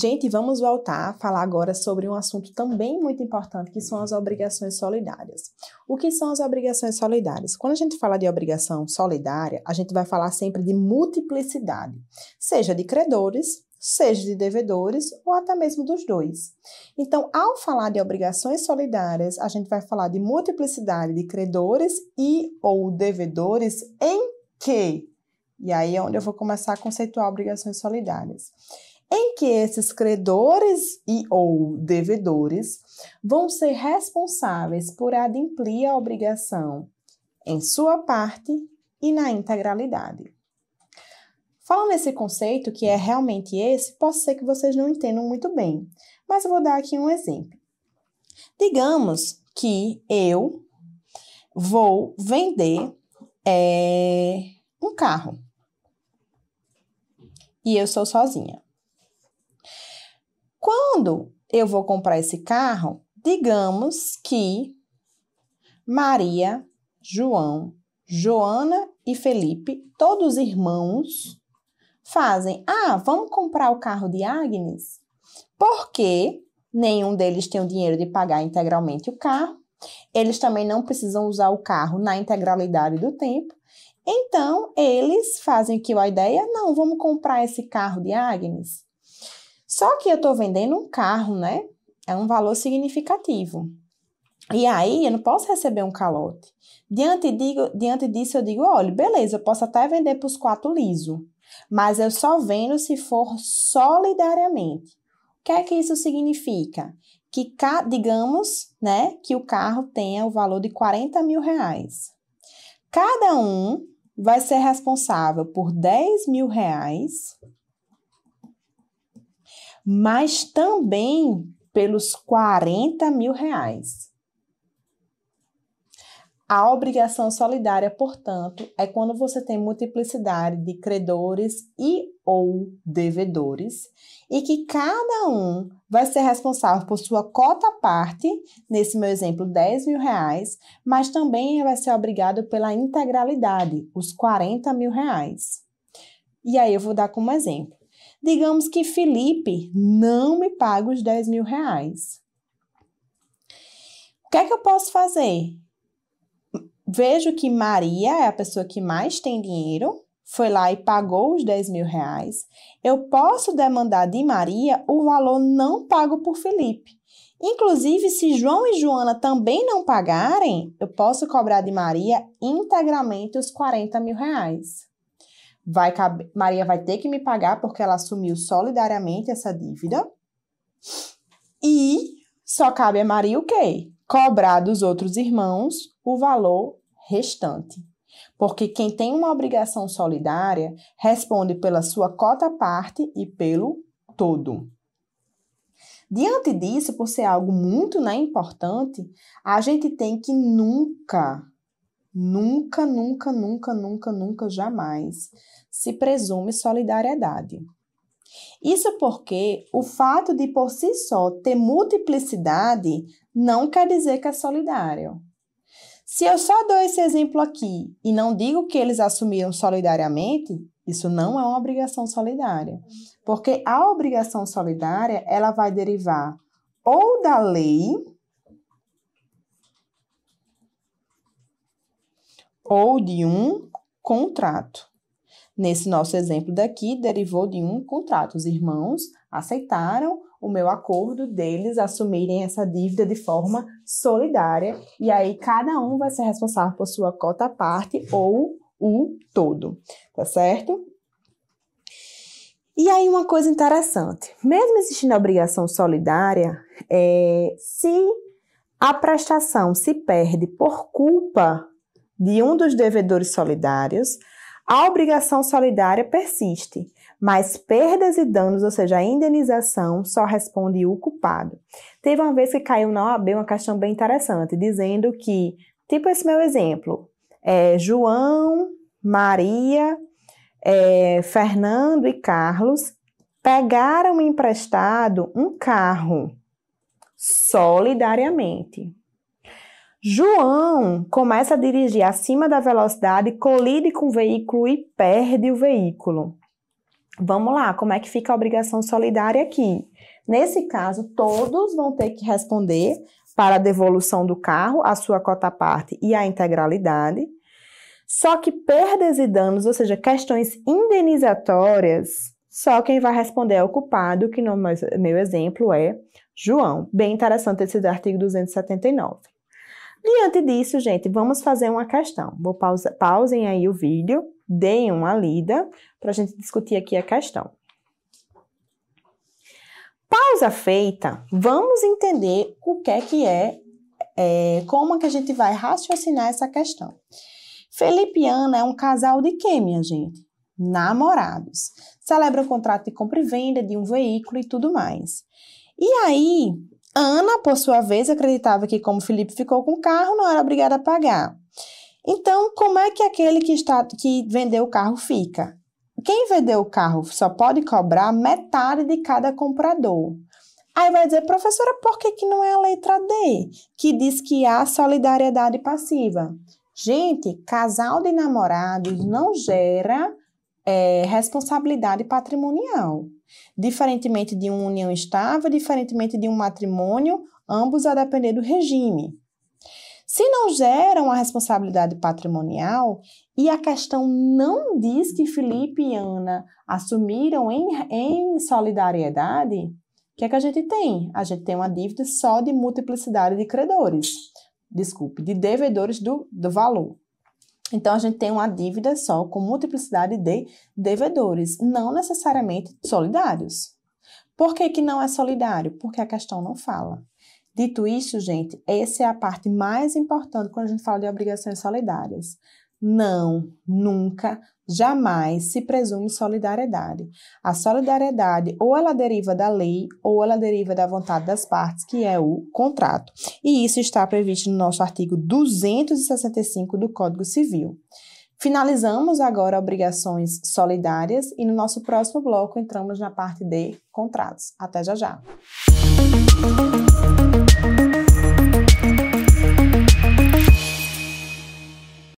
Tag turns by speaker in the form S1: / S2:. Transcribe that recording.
S1: Gente, vamos voltar a falar agora sobre um assunto também muito importante, que são as obrigações solidárias. O que são as obrigações solidárias? Quando a gente fala de obrigação solidária, a gente vai falar sempre de multiplicidade, seja de credores, seja de devedores ou até mesmo dos dois. Então, ao falar de obrigações solidárias, a gente vai falar de multiplicidade de credores e ou devedores em que? E aí é onde eu vou começar a conceituar obrigações solidárias em que esses credores e ou devedores vão ser responsáveis por adimplir a obrigação em sua parte e na integralidade. Falando nesse conceito, que é realmente esse, posso ser que vocês não entendam muito bem, mas eu vou dar aqui um exemplo. Digamos que eu vou vender é, um carro e eu sou sozinha. Quando eu vou comprar esse carro, digamos que Maria, João, Joana e Felipe, todos irmãos, fazem: "Ah, vamos comprar o carro de Agnes?" Porque nenhum deles tem o dinheiro de pagar integralmente o carro. Eles também não precisam usar o carro na integralidade do tempo. Então, eles fazem que a ideia, não, vamos comprar esse carro de Agnes. Só que eu estou vendendo um carro, né? É um valor significativo. E aí eu não posso receber um calote. Diante, digo, diante disso, eu digo: olha, beleza, eu posso até vender para os quatro liso, mas eu só vendo se for solidariamente. O que é que isso significa? Que, digamos, né, que o carro tenha o valor de 40 mil reais. Cada um vai ser responsável por 10 mil reais mas também pelos 40 mil reais. A obrigação solidária, portanto, é quando você tem multiplicidade de credores e ou devedores e que cada um vai ser responsável por sua cota parte, nesse meu exemplo, 10 mil reais, mas também vai ser obrigado pela integralidade, os 40 mil reais. E aí eu vou dar como exemplo. Digamos que Felipe não me paga os 10 mil reais. O que é que eu posso fazer? Vejo que Maria é a pessoa que mais tem dinheiro, foi lá e pagou os 10 mil reais. Eu posso demandar de Maria o valor não pago por Felipe. Inclusive, se João e Joana também não pagarem, eu posso cobrar de Maria integralmente os 40 mil reais vai Maria vai ter que me pagar porque ela assumiu solidariamente essa dívida. E só cabe a Maria o quê? Cobrar dos outros irmãos o valor restante. Porque quem tem uma obrigação solidária responde pela sua cota parte e pelo todo. Diante disso, por ser algo muito né, importante, a gente tem que nunca Nunca, nunca, nunca, nunca, nunca, jamais se presume solidariedade. Isso porque o fato de por si só ter multiplicidade não quer dizer que é solidário. Se eu só dou esse exemplo aqui e não digo que eles assumiram solidariamente, isso não é uma obrigação solidária. Porque a obrigação solidária, ela vai derivar ou da lei, ou de um contrato. Nesse nosso exemplo daqui, derivou de um contrato. Os irmãos aceitaram o meu acordo deles assumirem essa dívida de forma solidária e aí cada um vai ser responsável por sua cota à parte ou o todo, tá certo? E aí uma coisa interessante, mesmo existindo a obrigação solidária, é, se a prestação se perde por culpa de um dos devedores solidários, a obrigação solidária persiste, mas perdas e danos, ou seja, a indenização, só responde o culpado. Teve uma vez que caiu na OAB uma questão bem interessante, dizendo que, tipo esse meu exemplo, é, João, Maria, é, Fernando e Carlos pegaram emprestado um carro solidariamente. João começa a dirigir acima da velocidade, colide com o veículo e perde o veículo. Vamos lá, como é que fica a obrigação solidária aqui? Nesse caso, todos vão ter que responder para a devolução do carro, a sua cota parte e a integralidade. Só que perdas e danos, ou seja, questões indenizatórias, só quem vai responder é o culpado, que no meu exemplo é João. Bem interessante esse artigo 279. Diante disso, gente, vamos fazer uma questão. Vou pausa, pausem aí o vídeo, deem uma lida para a gente discutir aqui a questão. Pausa feita, vamos entender o que é que é, é como que a gente vai raciocinar essa questão. Felipe e Ana é um casal de quê, minha gente? Namorados. Celebra o contrato de compra e venda de um veículo e tudo mais. E aí, Ana, por sua vez, acreditava que, como Felipe ficou com o carro, não era obrigada a pagar. Então, como é que aquele que, está, que vendeu o carro fica? Quem vendeu o carro só pode cobrar metade de cada comprador. Aí vai dizer, professora, por que, que não é a letra D, que diz que há solidariedade passiva? Gente, casal de namorados não gera é, responsabilidade patrimonial. Diferentemente de uma união estável, diferentemente de um matrimônio, ambos a depender do regime. Se não geram a responsabilidade patrimonial e a questão não diz que Felipe e Ana assumiram em, em solidariedade, o que é que a gente tem? A gente tem uma dívida só de multiplicidade de credores, desculpe, de devedores do, do valor. Então, a gente tem uma dívida só com multiplicidade de devedores, não necessariamente solidários. Por que, que não é solidário? Porque a questão não fala. Dito isso, gente, essa é a parte mais importante quando a gente fala de obrigações solidárias. Não, nunca, jamais se presume solidariedade. A solidariedade ou ela deriva da lei ou ela deriva da vontade das partes, que é o contrato. E isso está previsto no nosso artigo 265 do Código Civil. Finalizamos agora obrigações solidárias e no nosso próximo bloco entramos na parte de contratos. Até já já.